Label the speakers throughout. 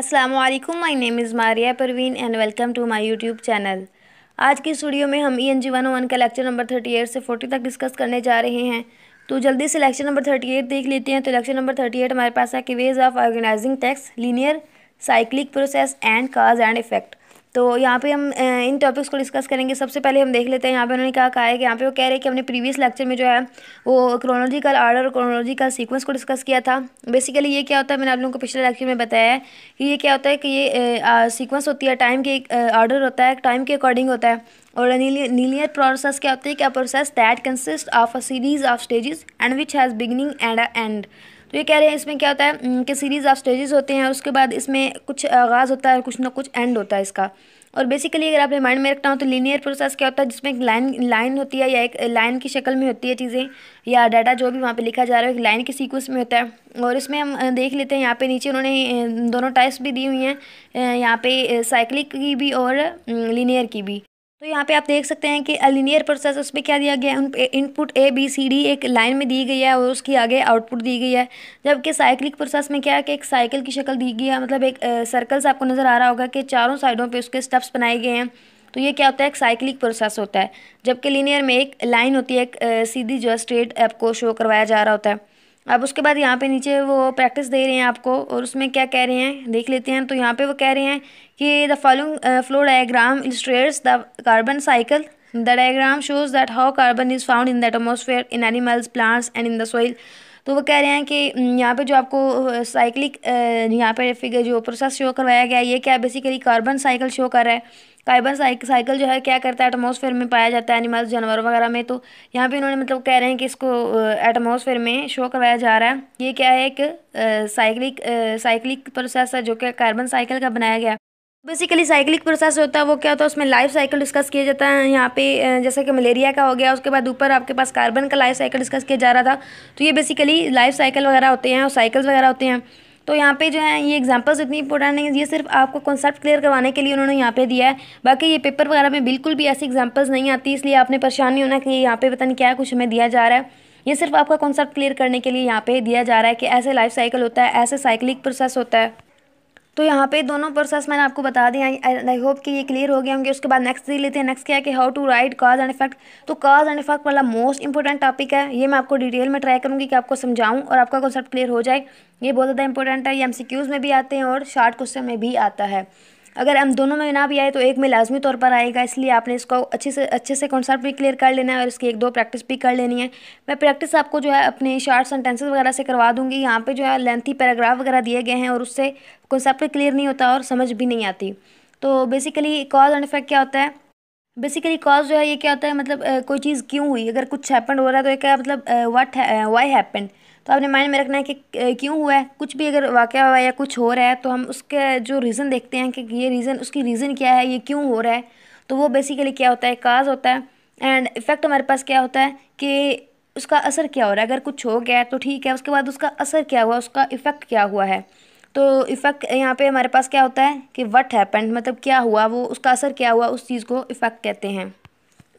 Speaker 1: Aslam my name is Maria Parveen and welcome to my YouTube channel आज की studio में हम E N G one one का लेक्चर नंबर थर्टी एट से forty तक डिस्कस करने जा रहे हैं तो जल्दी से लेक्चर नंबर थर्टी एट देख लेते हैं तो लेक्चर नंबर थर्टी एट हमारे पास है कि ways of organizing text linear cyclic process and cause and effect तो यहाँ पे हम इन टॉपिक्स को डिस्कस करेंगे सबसे पहले हम देख लेते हैं यहाँ पे उन्होंने क्या कहा है कि यहाँ पे वो कह रहे हैं कि हमने प्रीवियस लेक्चर में जो है वो क्रोनोलॉजिकल आर्डर और क्रोनोलॉजिकल सीक्वेंस को डिस्कस किया था बेसिकली ये क्या होता है मैंने आप लोगों को पिछले लेक्चर में बताया है कि ये क्या होता है कि ये सीक्वेंस होती है टाइम के आर्डर होता है टाइम के अकॉर्डिंग होता है और नीलियर प्रोसेस क्या होती है कि a process that consist of a series of stages and which has beginning and a end तो ये कह रहे हैं इसमें क्या होता है कि सीरीज़ ऑफ स्टेजेस होते हैं उसके बाद इसमें कुछ आगाज़ होता है कुछ ना कुछ एंड होता है इसका और बेसिकली अगर आपने माइंड में रखना हो तो लीनियर प्रोसेस क्या होता है जिसमें एक लाइन लाइन होती है या एक लाइन की शक्ल में होती है चीज़ें या डाटा जो भी वहाँ पे लिखा जा रहा है एक लाइन के सीक्वेंस में होता है और इसमें हम देख लेते हैं यहाँ पे नीचे उन्होंने दोनों टाइप्स भी दी हुई हैं यहाँ पे साइक्लिक की भी और लीनियर की भी तो यहाँ पे आप देख सकते हैं कि अलिनियर प्रोसेस उसमें क्या दिया गया है input A B C D एक लाइन में दी गई है और उसकी आगे आउटपुट दी गई है जबकि साइकिलिक प्रोसेस में क्या है कि एक साइकिल की शक्ल दी गई है मतलब एक सर्कल्स आपको नज़र आ रहा होगा कि चारों साइडों पे उसके स्टेप्स बनाए गए हैं तो ये क्या होता है एक साइकिलिक प्रोसेस होता है जबकि लिनियर में एक लाइन होती है एक सीधी जो है स्ट्रेट आपको शो करवाया जा रहा होता है अब उसके बाद यहाँ पे नीचे वो प्रैक्टिस दे रहे हैं आपको और उसमें क्या कह रहे हैं देख लेते हैं तो यहाँ पे वो कह रहे हैं कि the following flow diagram illustrates the carbon cycle the diagram shows that how carbon is found in the atmosphere in animals plants and in the soil तो वो कह रहे हैं कि mm, यहाँ पे जो आपको साइक्लिक uh, uh, यहाँ पे फिगर जो प्रोसेस शो करवाया गया ये क्या बेसिकली कार्बन साइकिल शो कर रहा है कार्बन साइकिल जो है क्या करता है एटमोसफेयर में पाया जाता है एनिमल्स जानवरों वगैरह में तो यहाँ पे इन्होंने मतलब कह रहे हैं कि इसको एटमोसफेयर uh, में शो करवाया जा रहा है ये क्या है एक साइकिल साइकिलिक प्रोसेस है जो कि कार्बन साइकिल का बनाया गया बेसिकली साइक्लिक प्रोसेस होता है वो क्या होता है उसमें लाइफ साइकिल डिस्कस किया जाता है यहाँ पे जैसा कि मलेरिया का हो गया उसके बाद ऊपर आपके पास कार्बन का लाइफ साइकिल डिस्कस किया जा रहा था तो ये बेसिकली लाइफ साइकिल वगैरह होते हैं और साइकिल्स वगैरह होते हैं तो यहाँ पे जो है ये एग्जांपल्स इतनी इंपॉर्टेंट नहीं है ये सिर्फ आपको कॉन्सेप्ट क्लियर करवाने के लिए उन्होंने यहाँ पे दिया है बाकी ये पेपर वगैरह में बिल्कुल भी ऐसी एग्जांपल्स नहीं आती इसलिए आपने परेशान नहीं होना कि यहाँ पे पता नहीं क्या कुछ हमें दिया जा रहा है ये सिर्फ आपका कॉन्सेप्ट क्लियर करने के लिए यहाँ पे दिया जा रहा है कि ऐसे लाइफ साइकिल होता है ऐसे साइकिलिक प्रोसेस होता है तो यहाँ पे दोनों प्रोसेस मैंने आपको बता दिया आई होप कि ये क्लियर हो गए होंगे उसके बाद नेक्स्ट देख लेते हैं नेक्स्ट क्या है कि how to write cause and effect तो काज एंड इफेक्ट वाला मोस्ट इंपॉर्टेंट टॉपिक है ये मैं आपको डिटेल में ट्राई करूँगी कि आपको समझाऊँ और आपका कॉन्सेप्ट क्लियर हो जाए ये बहुत ज़्यादा इंपॉर्टेंट है ये एम में भी आते हैं और शार्ट क्वेश्चन में भी आता है अगर हम दोनों में ना भी आए तो एक में लाजमी तौर पर आएगा इसलिए आपने इसको अच्छे से अच्छे से कॉन्सेप्ट भी क्लियर कर लेना है और इसकी एक दो प्रैक्टिस भी कर लेनी है मैं प्रैक्टिस आपको जो है अपने शॉर्ट सेंटेंसेस वगैरह से करवा दूंगी यहाँ पे जो है लेंथी पैराग्राफ वगैरह दिए गए हैं और उससे कॉन्सेप्ट क्लियर नहीं होता और समझ भी नहीं आती तो बेसिकली कॉज एंड इफेक्ट क्या होता है बेसिकली कॉज जो है ये क्या होता है मतलब कोई चीज़ क्यों हुई अगर कुछ हैपन हो रहा है तो एक है मतलब वाट वाई हैपन तो आपने माइंड में रखना है कि क्यों हुआ है कुछ भी अगर वाक़ हुआ है या कुछ हो रहा है तो हम उसके जो रीज़न देखते हैं कि ये रीज़न उसकी रीज़न क्या है ये क्यों हो रहा है तो वो बेसिकली क्या होता है काज होता है एंड इफ़ेक्ट हमारे पास क्या होता है कि उसका असर क्या हो रहा है अगर कुछ हो गया तो ठीक है उसके बाद उसका असर क्या हुआ उसका इफ़ेक्ट क्या हुआ है तो इफ़ेक्ट यहाँ पे हमारे पास क्या होता है कि वट हैपेंड मतलब क्या हुआ वो उसका असर क्या हुआ उस चीज़ को इफ़ेक्ट कहते हैं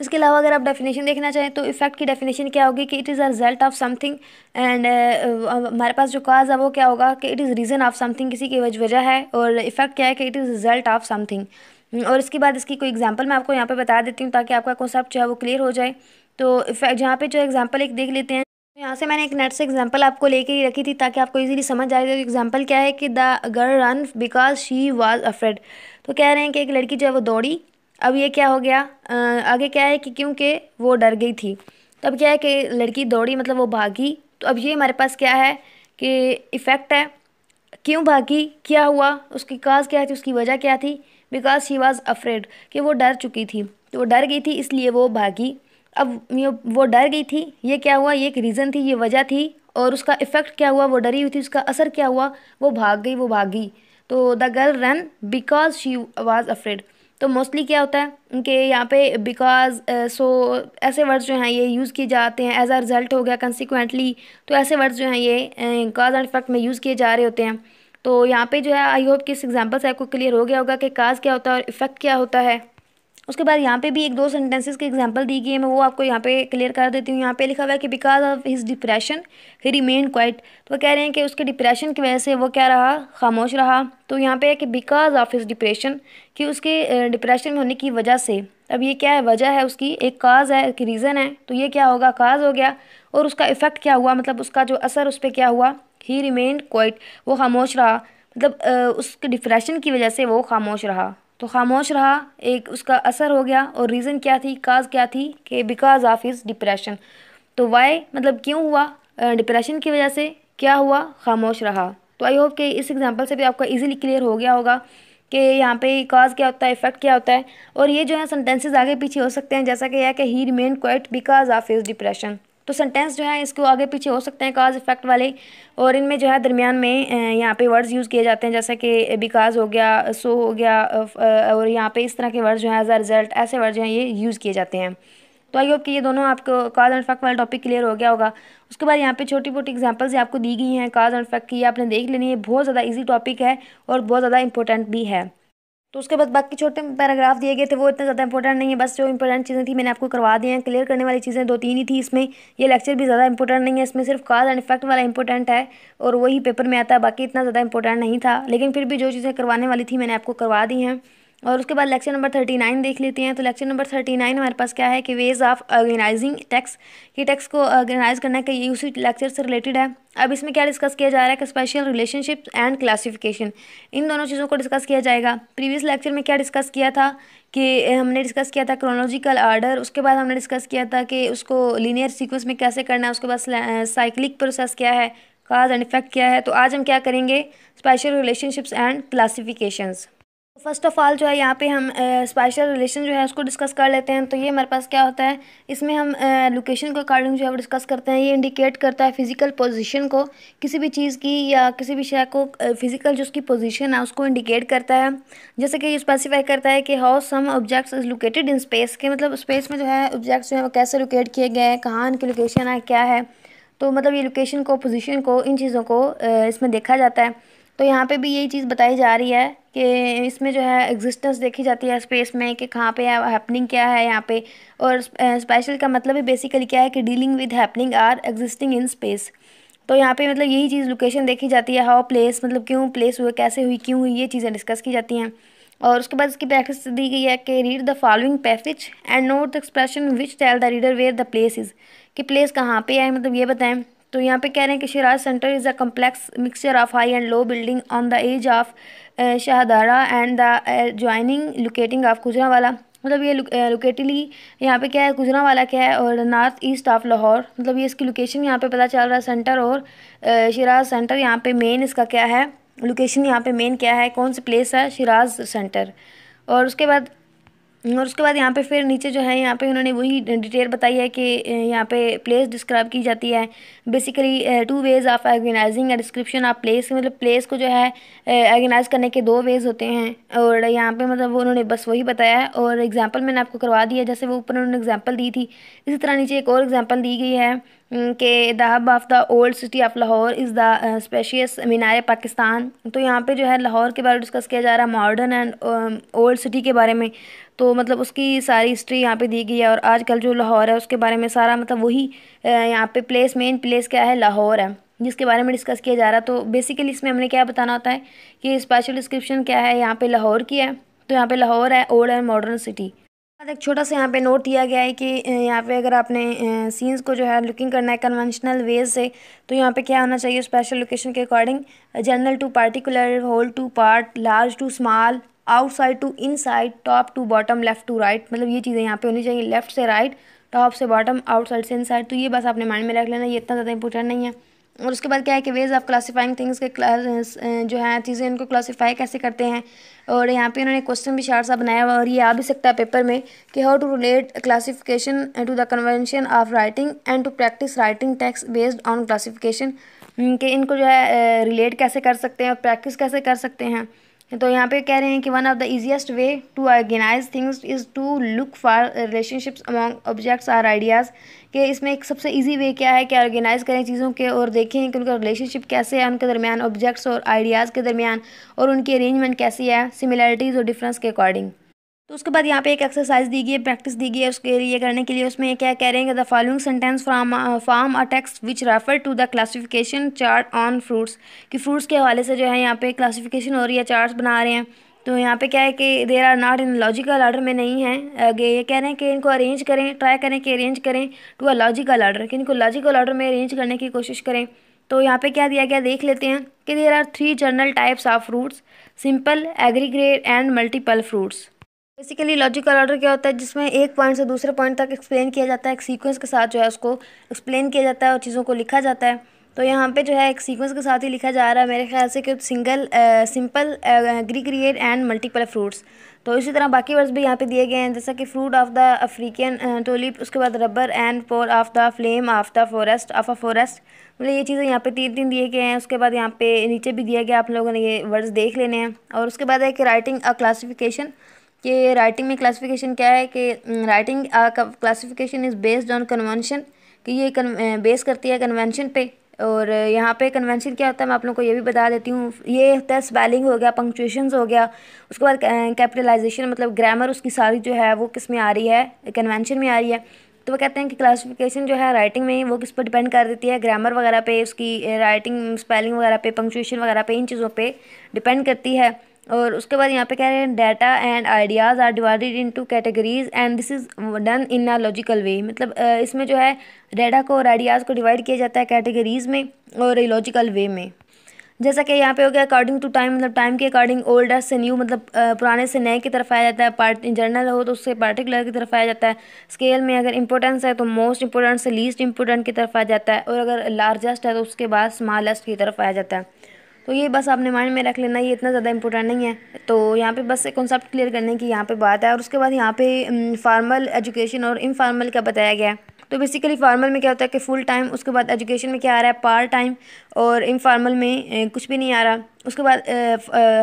Speaker 1: इसके अलावा अगर आप डेफिनेशन देखना चाहें तो इफ़ेक्ट की डेफिनेशन क्या होगी कि it is a result of something and हमारे पास जो काज है वो क्या होगा कि it is reason of something किसी की वजह है और इफ़ेक्ट क्या है कि it is result of something और इसके बाद इसकी कोई एग्जाम्पल मैं आपको यहाँ पर बता देती हूँ ताकि आपका कॉन्सेप्ट जो है वो क्लियर हो जाए तो जहाँ पर जो एग्ज़ाम्पल एक देख लेते हैं तो यहाँ से मैंने एक नेट से एग्जांपल आपको लेके ही रखी थी ताकि आपको इजीली समझ आए तो एग्जांपल क्या है कि the girl run because she was afraid तो कह रहे हैं कि एक लड़की जो है वो दौड़ी अब ये क्या हो गया आगे क्या है कि क्योंकि वो डर गई थी तब क्या है कि लड़की दौड़ी मतलब वो भागी तो अब ये हमारे पास क्या है कि इफ़ेक्ट है क्यों भागी क्या हुआ उसकी काज क्या थी उसकी वजह क्या थी बिकॉज शी वॉज़ अफ्रेड कि वो डर चुकी थी तो वो डर गई थी इसलिए वो भागी अब वो डर गई थी ये क्या हुआ ये एक रीज़न थी ये वजह थी और उसका इफ़ेक्ट क्या हुआ वो डरी हुई थी उसका असर क्या हुआ वो भाग गई वो भागी तो the girl run because she was afraid तो मोस्टली क्या होता है कि यहाँ पे बिकॉज सो ऐसे वर्ड्स जो हैं ये यूज़ किए जाते हैं एज आ रिज़ल्ट हो गया कंसिक्वेंटली तो ऐसे वर्ड्स जो हैं ये काज एंड इफेक्ट में यूज़ किए जा रहे होते हैं तो यहाँ पे जो है आई होप कि इस एग्जाम्पल से आपको क्लियर हो गया होगा कि काज क्या होता है और इफ़ेक्ट क्या होता है उसके बाद यहाँ पे भी एक दो सेंटेंसेस के एग्जांपल दी गई है मैं वो आपको यहाँ पे क्लियर कर देती हूँ यहाँ पे लिखा हुआ है कि because of his depression he remain quiet तो वो कह रहे हैं कि उसके डिप्रेशन की वजह से वो क्या रहा खामोश रहा तो यहाँ पे है कि बिकॉज ऑफ हिज डिप्रेशन कि उसके डिप्रेशन होने की वजह से अब ये क्या है वजह है उसकी एक काज है एक रीज़न है तो ये क्या होगा काज हो गया और उसका इफ़ेक्ट क्या हुआ मतलब उसका जो असर उस पर क्या हुआ ही रिमेन क्वाइट वो खामोश रहा मतलब उसके डिप्रेशन की वजह से वो खामोश रहा तो खामोश रहा एक उसका असर हो गया और रीज़न क्या थी काज क्या थी कि बिकॉज ऑफ इज़ डिप्रेशन तो वाई मतलब क्यों हुआ डिप्रेशन की वजह से क्या हुआ खामोश रहा तो आई होप कि इस एग्ज़ाम्पल से भी आपका इजीली क्लियर हो गया होगा कि यहाँ पे कॉज क्या होता है इफेक्ट क्या होता है और ये जो है सेंटेंसेस आगे पीछे हो सकते हैं जैसा कि यह कि he remain quiet because of his depression तो सेंटेंस जो है इसको आगे पीछे हो सकते हैं काज इफेक्ट वाले और इनमें जो है दरमियान में यहाँ पे वर्ड्स यूज़ किए जाते हैं जैसे कि बिकाज हो गया सो हो गया और यहाँ पे इस तरह के वर्ड्स जो हैं एज अ रिज़ल्ट ऐसे वर्ड जो हैं ये यूज़ किए जाते हैं तो आई होप कि ये दोनों आपको काज एंड फैक्ट वाला टॉपिक क्लियर हो गया होगा उसके बाद यहाँ पे छोटी मोटी एग्जांपल्स आपको दी गई हैं काज एंड फैक्ट की आपने देख लेनी है बहुत ज़्यादा इजी टॉपिक है और बहुत ज़्यादा इंपॉर्टेंट भी है तो उसके बाद बाकी छोटे पैराग्राफ दिए गए थे वो इतने ज़्यादा इंपॉर्टेंट नहीं है बस जो इंपॉर्टेंट चीज़ें थी मैंने आपको करवा दी हैं क्लियर करने वाली चीज़ें दो तीन ही थी इसमें ये लेक्चर भी ज़्यादा इंपॉर्टेंट नहीं है इसमें सिर्फ काज एंड इफेक्ट वाला इंपॉर्टेंट है और वही पेपर में आता है बाकी इतना ज़्यादा इंपॉर्टेंट नहीं था लेकिन फिर भी जो चीज़ें करवाने वाली थी मैंने आपको करवा दी हैं और उसके बाद लेक्चर नंबर थर्टी नाइन देख लेते हैं तो लेक्चर नंबर थर्टी नाइन हमारे पास क्या है कि वेज ऑफ ऑर्गेनाइजिंग टैक्स कि टैक्स को ऑर्गेनाइज करना का ये उसी लेक्चर से रिलेटेड है अब इसमें क्या डिस्कस किया जा रहा है कि स्पेशल रिलेशनशिप एंड क्लासिफिकेशन इन दोनों चीज़ों को डिस्कस किया जाएगा प्रीवियस लेक्चर में क्या डिस्कस किया था कि हमने डिस्कस किया था क्रोनोलॉजिकल आर्डर उसके बाद हमने डिस्कस किया था कि उसको लीनियर सिक्वेंस में कैसे करना है उसके बाद साइक्लिक प्रोसेस क्या है काज एंड इफेक्ट क्या है तो आज हम क्या करेंगे spatial relationships and classifications first of all जो है यहाँ पे हम uh, रिलेशन जो है उसको डिस्कस कर लेते हैं तो ये हमारे पास क्या होता है इसमें हम लोकेशन के अकॉर्डिंग जो है वो डिस्कस करते हैं ये इंडिकेट करता है फिज़िकल पोजीशन को किसी भी चीज़ की या किसी भी शय को फिज़िकल जो उसकी पोजीशन है उसको इंडिकेट करता है जैसे कि ये स्पेसिफाई करता है कि how some objects is located in space के मतलब स्पेस में जो है ऑब्जेक्ट्स जो है वो कैसे लोकेट किए गए हैं कहाँ इनकी लोकेशन है क्या है तो मतलब ये लोकेशन को पोजिशन को इन चीज़ों को इसमें देखा जाता है तो यहाँ पर भी यही चीज़ बताई जा रही है कि इसमें जो है एग्जिस्टेंस देखी जाती है स्पेस में कि कहाँ पे हैपनिंग क्या है यहाँ पे और स्पेशल का मतलब ही बेसिकली क्या है कि dealing with happening or existing in space तो यहाँ पे मतलब यही चीज़ लोकेशन देखी जाती है हाउ प्लेस मतलब क्यों प्लेस हुए कैसे हुई क्यों हुई ये चीज़ें डिस्कस की जाती हैं और उसके बाद इसकी प्रैक्टिस दी गई है कि read the following passage and note the expression which tell the reader where the place is कि प्लेस कहाँ पे है मतलब ये बताएं तो यहाँ पे कह रहे हैं कि शराज centre is a complex mixture of high and low building on the edge of Shahdara and the joining locating of खुजरा वाला मतलब ये लोकेटली uh, यहाँ पे क्या है गुजरा वाला क्या है और नॉर्थ ईस्ट ऑफ लाहौर मतलब ये इसकी लोकेशन यहाँ पे पता चल रहा है सेंटर और शराज uh, सेंटर यहाँ पे मेन इसका क्या है लोकेशन यहाँ पे मेन क्या है कौन सी प्लेस है शराज सेंटर और उसके बाद हम्म, और उसके बाद यहाँ पे फिर नीचे जो है यहाँ पे उन्होंने वही डिटेल बताई है कि यहाँ पे प्लेस डिस्क्राइब की जाती है basically two ways of organizing description of place मतलब प्लेस को जो है ऑर्गेनाइज करने के दो वेज़ होते हैं और यहाँ पे मतलब वो उन्होंने बस वही बताया है और एग्जाम्पल मैंने आपको करवा दिया जैसे वो ऊपर उन्होंने एग्जाम्पल दी थी इसी तरह नीचे एक और एग्जाम्पल दी गई है के the hub of the old city of Lahore is the spacious Minar Pakistan तो यहाँ पे जो है लाहौर के बारे में डिस्कस किया जा रहा है मॉडर्न एंड ओल्ड सिटी के बारे में तो मतलब उसकी सारी हिस्ट्री यहाँ पे दी गई है और आजकल जो लाहौर है उसके बारे में सारा मतलब वही यहाँ पे प्लेस मेन प्लेस क्या है लाहौर है जिसके बारे में डिस्कस किया जा रहा है तो बेसिकली इसमें हमने क्या बताना होता है कि स्पेशल डिस्क्रिप्शन क्या है यहाँ पे लाहौर की है तो यहाँ पे लाहौर है ओल्ड एंड मॉडर्न सिटी एक छोटा सा यहाँ पे नोट दिया गया है कि यहाँ पे अगर आपने सीन्स को जो है लुकिंग करना है कन्वेंशनल वेज से तो यहाँ पे क्या होना चाहिए स्पेशल लोकेशन के according general to particular whole to part large to small outside to inside top to bottom left to right मतलब ये चीज़ें यहाँ पे होनी चाहिए लेफ़्ट से राइट टॉप से बॉटम आउटसाइड से इनसाइड तो ये बस आपने माइंड में रख लेना ये इतना ज़्यादा इंपॉर्टेंट नहीं है और उसके बाद क्या है कि वेज ऑफ क्लासीफाइंग थिंग्स के क्लास जो है चीज़ें इनको क्लासीफाई कैसे करते हैं और यहाँ पे इन्होंने क्वेश्चन भी शार सा बनाया हुआ और ये आ भी सकता है पेपर में कि how to relate classification to the convention of writing and to practice writing text based on classification कि इनको जो है रिलेट कैसे कर सकते हैं और प्रैक्टिस कैसे कर सकते हैं तो यहाँ पे कह रहे हैं कि one of the easiest way to organize things is to look for relationships among objects or ideas कि इसमें एक सबसे इजी वे क्या है कि ऑर्गेनाइज़ करें चीज़ों के और देखें कि उनका रिलेशनशिप कैसे है उनके दरमियान ऑब्जेक्ट्स और आइडियाज़ के दरमियान और उनकी अरेंजमेंट कैसी है सिमिलैरिटीज़ और डिफरेंस के अकॉर्डिंग तो उसके बाद यहाँ पे एक एक्सरसाइज दी गई है प्रैक्टिस दी गई है उसके लिए करने के लिए उसमें क्या कह रहे हैं the following sentence from form a text which refer to the classification chart on fruits कि फ्रूट्स uh, के हवाले से जो है यहाँ पे क्लासिफिकेशन हो रही है चार्ट्स बना रहे हैं तो यहाँ पे क्या है कि there are not in logical order में नहीं है आगे ये कह रहे हैं कि इनको अरेंज करें ट्राई करें कि अरेंज करें टू अ लॉजिकल ऑर्डर कि इनको लॉजिकल ऑर्डर में अरेंज करने की कोशिश करें तो यहाँ पे क्या दिया गया देख लेते हैं कि there are three general types of fruits simple aggregate and multiple fruits basically logical order क्या होता है जिसमें एक पॉइंट से दूसरे पॉइंट तक एक्सप्लेन किया जाता है एक सीक्वेंस के साथ जो है उसको एक्सप्लेन किया जाता है और चीज़ों को लिखा जाता है तो यहाँ पे जो है एक सीक्वेंस के साथ ही लिखा जा रहा है मेरे ख्याल से कि single simple aggregate and multiple fruits तो इसी तरह बाकी वर्ड्स भी यहाँ पे दिए गए हैं जैसा कि fruit of the African tulip उसके बाद rubber and for of the flame of the forest of a forest मतलब ये चीज़ें यहाँ पे तीन तीन दिए गए हैं उसके बाद यहाँ पे नीचे भी दिया गया आप लोगों ने ये वर्ड्स देख लेने हैं और उसके बाद एक राइटिंग अ क्लासीफिकेशन कि राइटिंग में क्लासिफिकेशन क्या है कि writing classification is based on convention कि ये बेस uh, करती है कन्वेंशन पे और यहाँ पे कन्वेंशन क्या होता है मैं आप लोगों को ये भी बता देती हूँ ये होता है स्पेलिंग हो गया पंक्चुएशन हो गया उसके बाद कैपिटलाइजेशन uh, मतलब ग्रामर उसकी सारी जो है वो किस में आ रही है कन्वेंशन में आ रही है तो वो कहते हैं कि क्लासिफिकेशन जो है राइटिंग में वो किस पर डिपेंड कर देती है ग्रामर वगैरह पे उसकी राइटिंग uh, स्पेलिंग वगैरह पे पंक्चुएशन वगैरह पे इन चीज़ों पे डिपेंड करती है और उसके बाद यहाँ पे कह रहे हैं data and ideas are divided into categories and this is done in a logical way मतलब इसमें जो है डाटा को और आइडियाज़ को डिवाइड किया जाता है कैटेगरीज में और लॉजिकल वे में जैसा कि यहाँ पे हो गया अकॉर्डिंग टू टाइम मतलब टाइम के अकॉर्डिंग ओल्डर से न्यू मतलब पुराने से नए की तरफ आया जाता है पार्ट जर्नल हो तो उससे पार्टिकुलर की तरफ आया जाता है स्केल में अगर इंपॉर्टेंस है तो मोस्ट इंपॉर्टेंट से लीस्ट इंपॉर्टेंट की तरफ आ जाता है और अगर लार्जेस्ट है तो उसके बाद स्मॉलेस्ट की तरफ आया जाता है तो ये बस आपने माइंड में रख लेना ये इतना ज़्यादा इंपॉर्टेंट नहीं है तो यहाँ पे बस कॉन्सेप्ट क्लियर करने की यहाँ पे बात है और उसके बाद यहाँ पे फार्मल एजुकेशन और इनफार्मल का बताया गया है तो बेसिकली फार्मल में क्या होता है कि फुल टाइम उसके बाद एजुकेशन में क्या आ रहा है पार्ट टाइम और इनफार्मल में कुछ भी नहीं आ रहा उसके बाद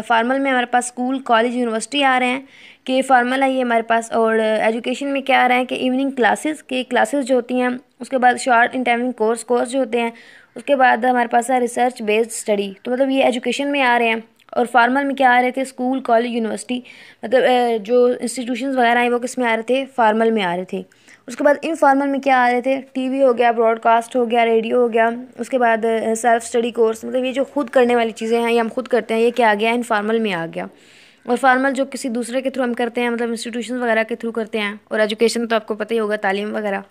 Speaker 1: फार्मल में हमारे पास स्कूल कॉलेज यूनिवर्सिटी आ रहे हैं कि फार्मल है ये हमारे पास और एजुकेशन में क्या आ रहा है कि इवनिंग क्लासेस के क्लासेस जो होती हैं उसके बाद शॉर्ट इन कोर्स कोर्स जो होते हैं उसके बाद हमारे पास है रिसर्च बेस्ड स्टडी तो मतलब ये एजुकेशन में आ रहे हैं और फार्मल में क्या आ रहे थे स्कूल कॉलेज यूनिवर्सिटी मतलब जो इंस्टीट्यूशंस वगैरह हैं वो किस में आ रहे थे फार्मल में आ रहे थे उसके बाद इनफॉर्मल में क्या आ रहे थे टीवी हो गया ब्रॉडकास्ट हो गया रेडियो हो गया उसके बाद सेल्फ स्टडी कोर्स मतलब ये जो खुद करने वाली चीज़ें हैं ये हम खुद करते हैं ये क्या आ गया इनफॉर्मल में आ गया और फार्मल जो किसी दूसरे के थ्रू हम करते हैं मतलब इंस्टीट्यूशन वगैरह के थ्रू करते हैं और एजुकेशन तो आपको पता ही होगा तालीम वगैरह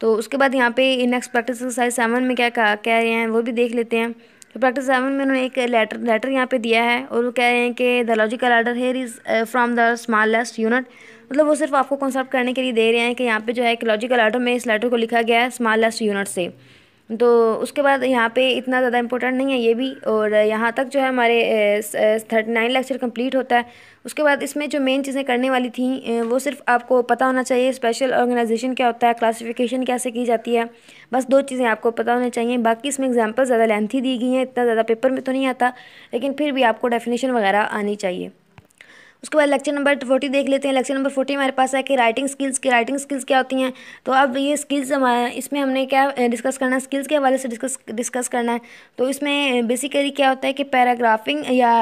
Speaker 1: तो उसके बाद यहाँ पे नेक्स्ट प्रैक्टिस एक्सरसाइज सेवन में क्या कहा कह रहे हैं वो भी देख लेते हैं तो प्रैक्टिस सेवन में उन्होंने एक लेटर लेटर यहाँ पे दिया है और वो कह रहे हैं कि the logical order here is from the smallest unit मतलब वो सिर्फ आपको कॉन्सेप्ट करने के लिए दे रहे हैं कि यहाँ पे जो है एक लॉजिकल आर्डर में इस लेटर को लिखा गया है स्मॉलेस्ट यूनिट से तो उसके बाद यहाँ पे इतना ज़्यादा इम्पोर्टेंट नहीं है ये भी और यहाँ तक जो है हमारे थर्टी नाइन लेक्चर कंप्लीट होता है उसके बाद इसमें जो मेन चीज़ें करने वाली थी वो सिर्फ आपको पता होना चाहिए स्पेशल ऑर्गेनाइजेशन क्या होता है क्लासिफिकेशन कैसे की जाती है बस दो चीज़ें आपको पता होनी चाहिए बाकी इसमें एग्जाम्पल ज़्यादा लेंथी दी गई हैं इतना ज़्यादा पेपर में तो नहीं आता लेकिन फिर भी आपको डेफिनेशन वगैरह आनी चाहिए उसके बाद लेक्चर नंबर फोर्टी देख लेते हैं लेक्चर नंबर फोर्टी हमारे पास है कि राइटिंग स्किल्स की राइटिंग स्किल्स क्या होती हैं तो अब ये स्किल्स हमारे इसमें हमने क्या डिस्कस करना है स्किल्स के हवाले से डिस्कस डिस्कस करना है तो इसमें बेसिकली क्या होता है कि पैराग्राफिंग या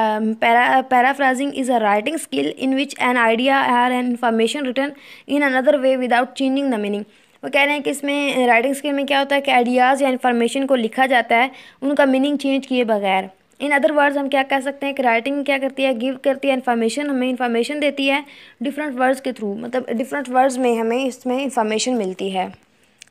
Speaker 1: para paraphrasing is a writing skill in which an idea are an information return in another way without changing the meaning वो कह रहे हैं कि इसमें राइटिंग स्किल में क्या होता है कि आइडियाज़ या इन्फॉर्मेशन को लिखा जाता है उनका मीनिंग चेंज किए बगैर इन अदर वर्ड्स हम क्या कह सकते हैं कि राइटिंग क्या करती है गिव करती है इन्फॉर्मेशन हमें इन्फॉर्मेशन देती है डिफरेंट वर्ड्स के थ्रू मतलब डिफरेंट वर्ड्स में हमें इसमें इन्फॉर्मेशन मिलती है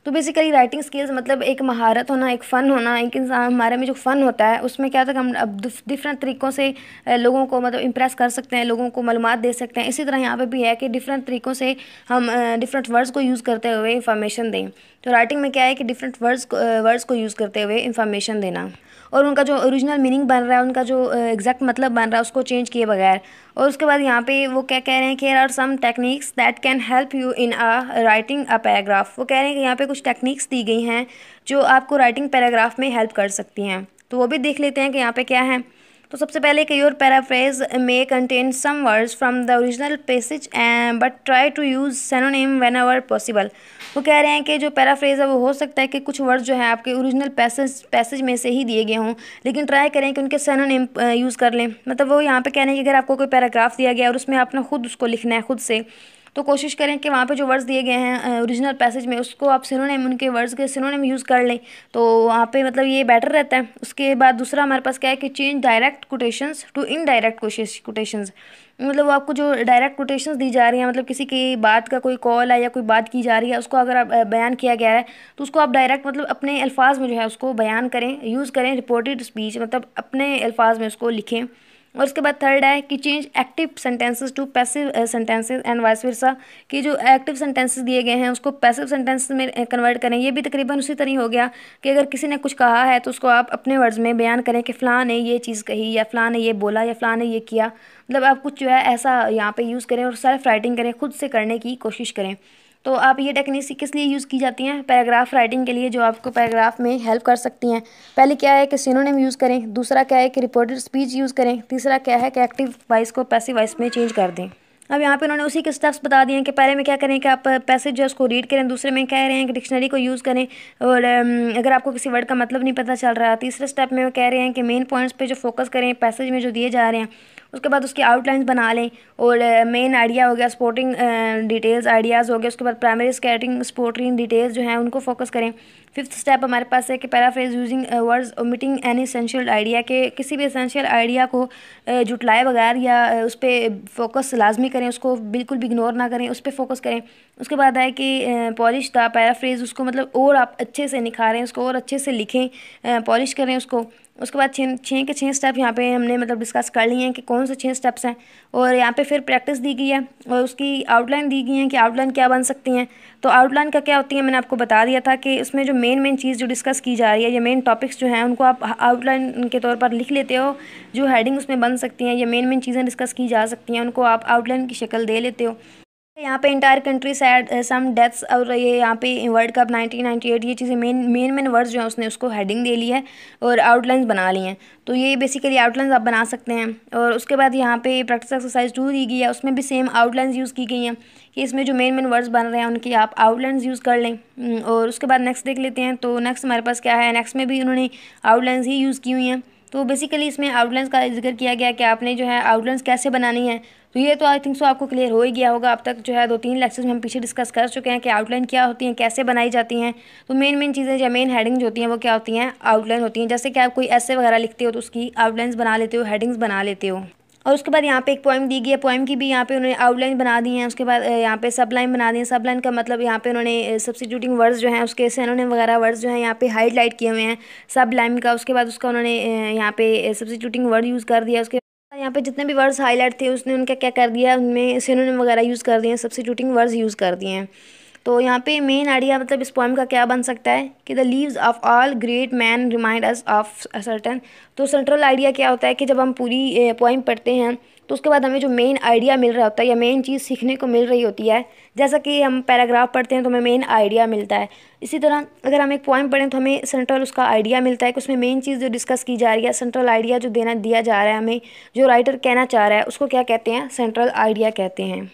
Speaker 1: तो बेसिकली राइटिंग स्किल्स मतलब एक महारत होना एक फ़न होना एक इंसान हमारे में जो फ़न होता है उसमें क्या कि हम अब डिफरेंट तरीक़ों से लोगों को मतलब इम्प्रेस कर सकते हैं लोगों को मालूम दे सकते हैं इसी तरह यहाँ पे भी है कि डिफरेंट तरीक़ों से हम डिफरेंट वर्ड्स को यूज़ करते हुए इंफॉर्मेशन दें तो राइटिंग में क्या है कि डिफरेंट वर्ड्स वर्ड्स को यूज़ करते हुए इंफॉर्मेशन देना और उनका जो ओरिजिनल मीनिंग बन रहा है उनका जो एग्जैक्ट मतलब बन रहा है उसको चेंज किए बगैर और उसके बाद यहाँ पे वो क्या कह रहे हैं कि are some techniques that can help you in a writing a paragraph वो कह रहे हैं कि यहाँ पे कुछ टेक्निक्स दी गई हैं जो आपको राइटिंग पैराग्राफ में हेल्प कर सकती हैं तो वो भी देख लेते हैं कि यहाँ पे क्या है तो सबसे पहले कई your paraphrase may contain some words from the original passage and but try to use synonym whenever possible वो कह रहे हैं कि जो पैराफ्रेज है वो हो सकता है कि कुछ वर्ड जो है आपके ओरिजिनल पैसेज पैसेज में से ही दिए गए हों लेकिन ट्राई करें कि उनके सेनोनेम यूज़ eh, कर लें मतलब वो यहाँ पे कह रहे हैं कि अगर आपको कोई पैराग्राफ दिया गया और उसमें आपने खुद उसको लिखना है खुद से तो कोशिश करें कि वहाँ पे जो वर्ड्स दिए गए हैं ओरिजिनल पैसेज में उसको आप सिनोनेम उनके वर्ड्स के सिनोनेम यूज़ कर लें तो वहाँ पे मतलब ये बेटर रहता है उसके बाद दूसरा हमारे पास क्या है कि change direct quotations to indirect quotations मतलब वो आपको जो डायरेक्ट कोटेशंस दी जा रही हैं मतलब किसी की बात का कोई कॉल है या कोई बात की जा रही है उसको अगर आप बयान किया गया है तो उसको आप डायरेक्ट मतलब अपने अल्फाज में जो है उसको बयान करें यूज़ करें रिपोर्टेड स्पीच मतलब अपने अल्फाज में उसको लिखें और उसके बाद थर्ड है कि change active sentences to passive sentences and vice versa कि जो एक्टिव सेंटेंसेस दिए गए हैं उसको पैसिव सेंटेंसेस में कन्वर्ट uh, करें ये भी तकरीबन उसी तरह हो गया कि अगर किसी ने कुछ कहा है तो उसको आप अपने वर्ड्स में बयान करें कि फ़लाँ ने ये चीज़ कही या फ़लाँ ने ये बोला या फ़लाँ ने ये किया मतलब आप कुछ जो है ऐसा यहाँ पर यूज़ करें और सेल्फ राइटिंग करें खुद से करने की कोशिश करें तो आप ये टेक्निक्स किस लिए यूज़ की जाती हैं पैराग्राफ राइटिंग के लिए जो आपको पैराग्राफ में हेल्प कर सकती हैं पहले क्या है कि नेम यूज़ करें दूसरा क्या है कि रिपोर्टेड स्पीच यूज़ करें तीसरा क्या है कि एक्टिव वॉइस को पैसिव वॉइस में चेंज कर दें अब यहाँ पे उन्होंने उसी के स्टेप्स बता दिए हैं कि पहले में क्या करें कि आप पैसेज जो उसको रीड करें दूसरे में कह रहे हैं कि डिक्शनरी को यूज़ करें और um, अगर आपको किसी वर्ड का मतलब नहीं पता चल रहा तीसरे स्टेप में वो कह रहे हैं कि मेन पॉइंट्स पे जो फोकस करें पैसेज में जो दिए जा रहे हैं उसके बाद उसकी आउटलाइंस बना लें और मेन आइडिया हो गया स्पोर्टिंग डिटेल्स आइडियाज़ हो गए उसके बाद प्राइमरी स्केटिंग स्पोर्टिंग डिटेल्स जो हैं उनको फोकस करें फिफ्थ स्टेप हमारे पास है कि paraphrase using words omitting an essential idea के किसी भी इसेंशियल आइडिया को जुटलाए बगैर या उस पर फोकस लाजमी करें उसको बिल्कुल भी इग्नोर ना करें उस पर फोकस करें उसके बाद है कि पॉलिश था पैराफ्रेज उसको मतलब और आप अच्छे से निखारें उसको और अच्छे से लिखें पॉलिश करें उसको उसके बाद छः छः के छः स्टेप यहाँ पे हमने मतलब डिस्कस कर लिए हैं कि कौन से छः स्टेप्स हैं और यहाँ पे फिर प्रैक्टिस दी गई है और उसकी आउटलाइन दी गई है कि आउटलाइन क्या बन सकती हैं तो आउटलाइन का क्या होती है मैंने आपको बता दिया था कि उसमें जो मेन मेन चीज़ जो डिस्कस की जा रही है या मेन टॉपिक्स जो हैं उनको आप आउटलाइन के तौर पर लिख लेते हो जो हेडिंग उसमें बन सकती हैं या मेन मेन चीज़ें डिस्कस की जा सकती हैं उनको आप आउटलाइन की शक्ल दे लेते हो यहाँ पे entire country said some deaths और ये यहाँ पे वर्ल्ड कप 1998 ये चीज़ें मेन मेन मेन वर्ड्स जो है उसने उसको हेडिंग दे ली है और आउटलाइंस बना ली हैं तो ये बेसिकली आउटलाइंस आप बना सकते हैं और उसके बाद यहाँ पे प्रैक्टिस एक्सरसाइज टू दी गई है उसमें भी सेम आउटलाइंस यूज़ की गई हैं कि इसमें जो मेन मेन वर्ड्स बन रहे हैं उनकी आप आउटलाइंस यूज़ कर लें हम्म, और उसके बाद नेक्स्ट देख लेते हैं तो नेक्स्ट हमारे पास क्या है नेक्स्ट में भी उन्होंने आउटलाइंस ही यूज़ की हुई हैं तो बेसिकली इसमें आउटलाइंस का जिक्र किया गया कि आपने जो है आउटलाइंस कैसे बनानी है तो ये तो आई थिंक सो आपको क्लियर हो ही गया होगा अब तक जो है दो तीन लेक्चर्स में हम पीछे डिस्कस कर चुके हैं कि आउटलाइन क्या होती हैं कैसे बनाई जाती हैं तो मेन मेन चीज़ें जो मेन हेडिंग्स होती हैं वो क्या होती हैं आउटलाइन होती हैं जैसे कि आप कोई ऐसे वगैरह लिखते हो तो उसकी आउटलाइंस बना लेते हो हेडिंग्स बना लेते हो और उसके बाद यहाँ पे एक पोइम दी गई है पॉइम की भी यहाँ पे उन्होंने आउटलाइन बना दी है उसके बाद यहाँ पे सब लाइन बना दी है सब लाइन का मतलब यहाँ पे उन्होंने सब्सिट्यूटिंग वर्ड्स जो हैं उसके उन्होंने वगैरह वर्ड्स जो हैं यहाँ पे हाईलाइट किए हुए हैं सब लाइन का उसके बाद उसका उन्होंने यहाँ पे सब्सिट्यूटिंग वर्ड यूज़ कर दिया उसके यहाँ पे जितने भी वर्ड्स हाईलाइट थे उसने उनका क्या कर दिया उनमें सिनोनिम वगैरह यूज़ कर दिए हैं सब्सिट्यूटिंग वर्ड्स यूज़ कर दिए हैं तो यहाँ पे मेन आइडिया मतलब इस पॉइंट का क्या बन सकता है कि the lives of all great man remind us of certain तो सेंट्रल आइडिया क्या होता है कि जब हम पूरी पॉइंट पढ़ते हैं तो उसके बाद हमें जो मेन आइडिया मिल रहा होता है या मेन चीज़ सीखने को मिल रही होती है जैसा कि हम पैराग्राफ पढ़ते हैं तो हमें मेन आइडिया मिलता है इसी तरह अगर हम एक पॉइंट पढ़ें तो हमें सेंट्रल उसका आइडिया मिलता है कि उसमें मेन चीज़ जो डिस्कस की जा रही है सेंट्रल आइडिया जो देना दिया जा रहा है हमें जो राइटर कहना चाह रहा है उसको क्या कहते हैं सेंट्रल आइडिया कहते हैं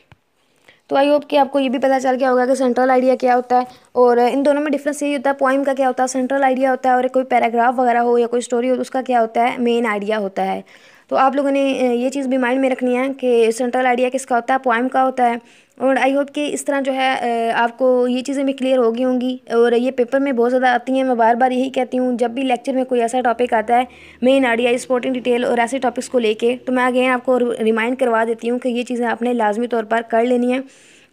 Speaker 1: तो आई होप कि आपको ये भी पता चल गया होगा कि सेंट्रल आइडिया क्या होता है और इन दोनों में डिफरेंस यही होता है पॉइम का क्या होता है सेंट्रल आइडिया होता है और कोई पैराग्राफ वगैरह हो या कोई स्टोरी हो उसका क्या होता है मेन आइडिया होता है तो आप लोगों ने ये चीज़ भी माइंड में रखनी है कि सेंट्रल आइडिया किसका होता है पोइम का होता है और आई होप कि इस तरह जो है आपको ये चीज़ें भी क्लियर होगी होंगी और ये पेपर में बहुत ज़्यादा आती हैं मैं बार बार यही कहती हूँ जब भी लेक्चर में कोई ऐसा टॉपिक आता है मेन आइडिया स्पोर्टिंग डिटेल और ऐसे टॉपिक्स को लेके तो मैं अगेन आपको रिमाइंड करवा देती हूँ कि ये चीज़ें आपने लाजमी तौर पर कर लेनी है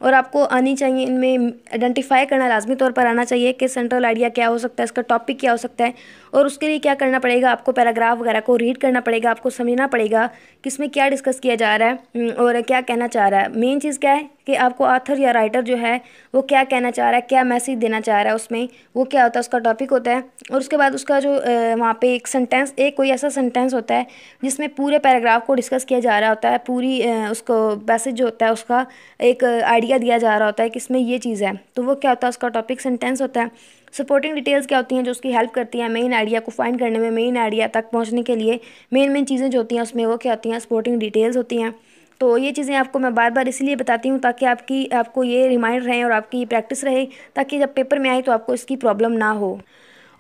Speaker 1: और आपको आनी चाहिए इनमें आइडेंटिफाई करना लाजमी तौर पर आना चाहिए कि सेंट्रल आइडिया क्या हो सकता है इसका टॉपिक क्या हो सकता है और उसके लिए क्या करना पड़ेगा आपको पैराग्राफ वगैरह को रीड करना पड़ेगा आपको समझना पड़ेगा कि इसमें क्या डिस्कस किया जा रहा है हम्म, और क्या कहना चाह रहा है मेन चीज़ क्या है कि आपको आथर या राइटर जो है वो क्या कहना चाह रहा है क्या मैसेज देना चाह रहा है उसमें वो क्या होता है उसका टॉपिक होता है और उसके बाद उसका जो वहाँ पे एक सेंटेंस एक कोई ऐसा सेंटेंस होता है जिसमें पूरे पैराग्राफ को डिस्कस किया जा रहा होता है पूरी उसको मैसेज जो होता है उसका एक आइडिया दिया जा रहा होता है कि इसमें ये चीज़ है तो वो क्या होता है उसका टॉपिक सेंटेंस होता है सपोर्टिंग डिटेल्स क्या होती हैं जो उसकी हेल्प करती हैं मेन आइडिया को फाइंड करने में मेन आइडिया तक पहुँचने के लिए मेन मेन चीज़ें जो होती हैं उसमें वो क्या होती हैं सपोर्टिंग डिटेल्स होती हैं तो ये चीज़ें आपको मैं बार बार इसलिए बताती हूँ ताकि आपकी आपको ये रिमाइंड रहें और आपकी ये प्रैक्टिस रहे ताकि जब पेपर में आए तो आपको इसकी प्रॉब्लम ना हो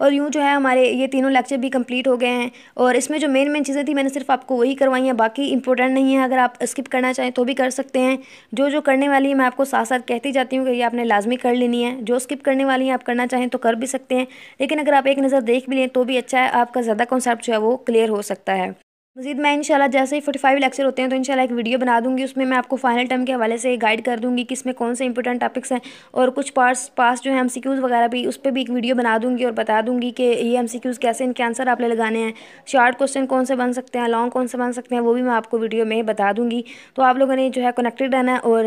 Speaker 1: और यूँ जो है हमारे ये तीनों लेक्चर भी कंप्लीट हो गए हैं और इसमें जो मेन मेन चीज़ें थी मैंने सिर्फ आपको वही करवाई हैं बाकी इंपॉर्टेंट नहीं है अगर आप स्किप करना चाहें तो भी कर सकते हैं जो जो करने वाली है मैं आपको साथ साथ कहती जाती हूँ कि ये आपने लाजमी कर लेनी है जो स्किप करने वाली हैं आप करना चाहें तो कर भी सकते हैं लेकिन अगर आप एक नज़र देख भी लें तो भी अच्छा है आपका ज़्यादा कॉन्सेप्ट जो है वो क्लियर हो सकता है मजीद मैं इंशाल्लाह जैसे ही फोर्टी फाइव लेक्चर होते हैं तो इंशाल्लाह एक वीडियो बना दूंगी उसमें मैं आपको फाइनल टर्म के हवाले से गाइड कर दूंगी कि इसमें कौन से इंपॉर्टेंट टॉपिक्स हैं और कुछ पार्ट्स पास जो है एमसीक्यूज़ वगैरह भी उस पर भी एक वीडियो बना दूंगी और बता दूंगी कि ये क्यूज़ कैसे इनके आंसर आपने लगाने हैं शॉर्ट क्वेश्चन कौन से बन सकते हैं लॉन्ग कौन से बन सकते हैं वो भी मैं आपको वीडियो में बता दूँगी तो आप लोगों ने जो है कनेक्टेड रहना है और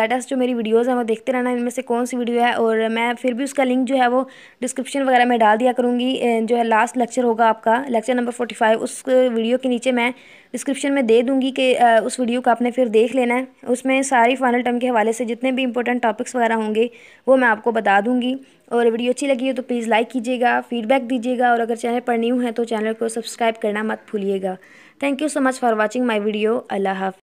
Speaker 1: लेटेस्ट जो मेरी वीडियोज़ हैं वो देखते रहना इनमें से कौन सी वीडियो है और मैं फिर भी उसका लिंक जो है वो डिस्क्रिप्शन वगैरह में डाल दिया करूँगी जो है लास्ट लेक्चर होगा आपका लेक्चर नंबर फोर्टी उस वीडियो के नीचे मैं डिस्क्रिप्शन में दे दूँगी कि उस वीडियो को आपने फिर देख लेना है उसमें सारी फाइनल टर्म के हवाले से जितने भी इंपॉर्टेंट टॉपिक्स वगैरह होंगे वो मैं आपको बता दूंगी और वीडियो अच्छी लगी हो तो प्लीज़ लाइक कीजिएगा फीडबैक दीजिएगा और अगर चैनल पर न्यू है तो चैनल को सब्सक्राइब करना मत भूलिएगा thank you so much for watching my video Allah half